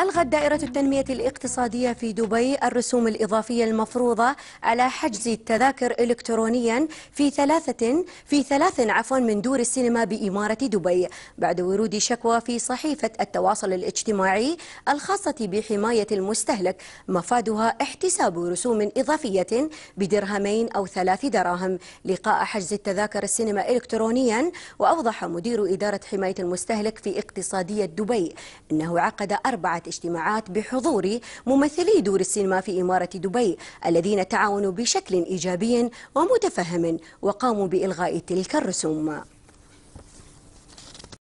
ألغت دائرة التنمية الاقتصادية في دبي الرسوم الإضافية المفروضة على حجز التذاكر إلكترونيا في ثلاثة في ثلاث عفوا من دور السينما بإمارة دبي بعد ورود شكوى في صحيفة التواصل الاجتماعي الخاصة بحماية المستهلك مفادها احتساب رسوم إضافية بدرهمين أو ثلاث دراهم لقاء حجز التذاكر السينما إلكترونيا وأوضح مدير إدارة حماية المستهلك في اقتصادية دبي أنه عقد أربعة اجتماعات بحضور ممثلي دور السينما في إمارة دبي الذين تعاونوا بشكل إيجابي ومتفهم وقاموا بإلغاء تلك الرسوم